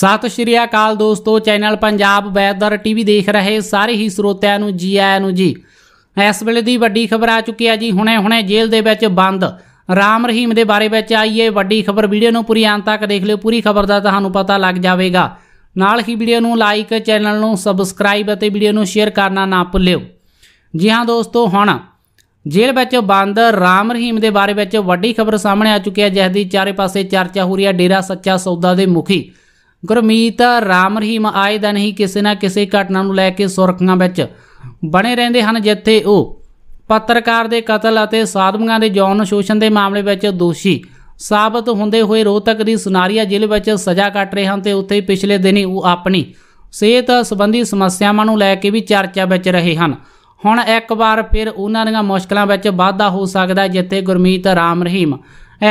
ਸਤਿ ਸ਼੍ਰੀ ਅਕਾਲ ਦੋਸਤੋ channel Punjab weather TV ਦੇਖ ਰਹੇ ਸਾਰੇ ਹੀ ਸਰੋਤਿਆਂ ਨੂੰ ਜੀ ਆਇਆਂ ਨੂੰ ਜੀ ਇਸ ਵੇਲੇ ਦੀ ਵੱਡੀ ਖਬਰ ਆ ਚੁੱਕੀ ਹੈ ਜੀ ਹੁਣੇ-ਹੁਣੇ ਜੇਲ੍ਹ ਦੇ ਵਿੱਚ ਬੰਦ ਰਾਮ ਰਹੀਮ ਦੇ ਬਾਰੇ ਵਿੱਚ ਆਈ ਇਹ ਵੱਡੀ ਖਬਰ ਵੀਡੀਓ ਨੂੰ ਪੂਰੀ ਅੰਤ ਤੱਕ ਦੇਖ ਲਿਓ ਪੂਰੀ ਖਬਰ ਦਾ ਤੁਹਾਨੂੰ ਪਤਾ ਲੱਗ ਜਾਵੇਗਾ ਨਾਲ ਹੀ ਵੀਡੀਓ ਨੂੰ ਲਾਈਕ ਚੈਨਲ ਨੂੰ ਸਬਸਕ੍ਰਾਈਬ ਅਤੇ ਵੀਡੀਓ ਨੂੰ ਸ਼ੇਅਰ ਕਰਨਾ ਨਾ ਭੁੱਲਿਓ ਜੀ ਹਾਂ ਦੋਸਤੋ ਹੁਣ ਜੇਲ੍ਹ ਵਿੱਚ ਬੰਦ ਰਾਮ ਰਹੀਮ ਦੇ ਬਾਰੇ ਵਿੱਚ ਵੱਡੀ ਖਬਰ ਸਾਹਮਣੇ ਆ ਚੁੱਕੀ ਹੈ ਜਿਸ ਦੀ ਚਾਰੇ ਪਾਸੇ ਚਰਚਾ ਹੋ ਰਹੀ ਹੈ ਡੇਰਾ ਸੱਚਾ ਸੌਦਾ ਦੇ ਮੁਖੀ ਗੁਰਮੀਤ ਰਾਮ ਰਹੀਮ ਆਏ ਦਾ ਨਹੀਂ ਕਿਸੇ ਨਾ ਕਿਸੇ ਘਟਨਾ ਨੂੰ ਲੈ ਕੇ ਸੁਰਖੀਆਂ ਵਿੱਚ ਬਣੇ ਰਹਿੰਦੇ ਹਨ ਜਿੱਥੇ ਉਹ ਪੱਤਰਕਾਰ ਦੇ ਕਤਲ ਅਤੇ ਸਾਧੂਆਂ ਦੇ ਜੌਨ ਸ਼ੋਸ਼ਣ ਦੇ ਮਾਮਲੇ ਵਿੱਚ ਦੋਸ਼ੀ ਸਾਬਤ ਹੁੰਦੇ ਹੋਏ ਰੋਹਤਕ ਦੀ ਸੁਨਾਰੀਆ ਜ਼ਿਲ੍ਹੇ ਵਿੱਚ ਸਜ਼ਾ ਕੱਟ ਰਹੇ ਹਨ ਤੇ ਉੱਥੇ ਪਿਛਲੇ ਦਿਨੀ ਉਹ ਆਪਣੀ ਸਿਹਤ ਸੰਬੰਧੀ ਸਮੱਸਿਆਵਾਂ ਨੂੰ ਲੈ ਕੇ ਵੀ ਚਰਚਾ ਵਿੱਚ ਰਹੇ ਹਨ ਹੁਣ ਇੱਕ ਵਾਰ ਫਿਰ ਉਹਨਾਂ ਦੀਆਂ ਮੁਸ਼ਕਲਾਂ ਵਿੱਚ ਵਾਧਾ ਹੋ ਸਕਦਾ ਜਿੱਥੇ ਗੁਰਮੀਤ ਰਾਮ ਰਹੀਮ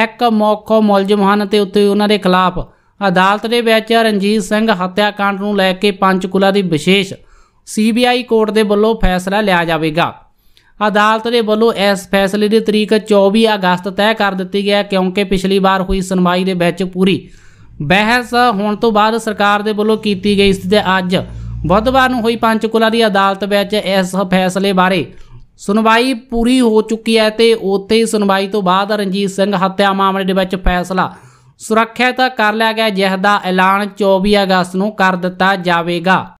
ਇੱਕ ਮੌਕੋ ਮੁਲਜ਼ਮ ਹਨ ਤੇ ਉੱਤੇ ਉਹਨਾਂ ਦੇ ਖਿਲਾਫ ਅਦਾਲਤ ਦੇ ਵਿੱਚ ਰਣਜੀਤ ਸਿੰਘ ਹੱਤਿਆਕਾਂਡ ਨੂੰ ਲੈ ਕੇ ਪੰਚਕੁਲਾ ਦੀ ਵਿਸ਼ੇਸ਼ ਸੀਬੀਆਈ ਕੋਰਟ ਦੇ ਵੱਲੋਂ ਫੈਸਲਾ ਲਿਆ ਜਾਵੇਗਾ ਅਦਾਲਤ ਦੇ ਵੱਲੋਂ ਇਸ ਫੈਸਲੇ ਦੀ ਤਰੀਕ 24 ਅਗਸਤ ਤੈਅ ਕਰ ਦਿੱਤੀ ਗਿਆ ਕਿਉਂਕਿ ਪਿਛਲੀ ਵਾਰ ਹੋਈ ਸੁਣਵਾਈ ਦੇ ਵਿੱਚ ਪੂਰੀ ਬਹਿਸ ਹੋਣ ਤੋਂ ਬਾਅਦ ਸਰਕਾਰ ਦੇ ਵੱਲੋਂ ਕੀਤੀ ਗਈ ਇਸ ਤੇ ਅੱਜ ਬੁੱਧਵਾਰ ਨੂੰ ਹੋਈ ਪੰਚਕੁਲਾ ਦੀ ਅਦਾਲਤ ਵਿੱਚ ਇਸ ਫੈਸਲੇ ਬਾਰੇ ਸੁਣਵਾਈ ਪੂਰੀ ਹੋ ਚੁੱਕੀ ਹੈ ਤੇ ਉੱਥੇ ਹੀ ਸੁਣਵਾਈ ਤੋਂ ਬਾਅਦ ਰਣਜੀਤ ਸਿੰਘ ਹੱਤਿਆ ਮਾਮਲੇ ਦੇ ਵਿੱਚ ਫੈਸਲਾ ਸੁਰੱਖਿਅਤ ਕਰ ਲਿਆ ਗਿਆ ਜਿਸ ਦਾ ਐਲਾਨ 24 ਅਗਸਤ ਨੂੰ ਕਰ ਦਿੱਤਾ ਜਾਵੇਗਾ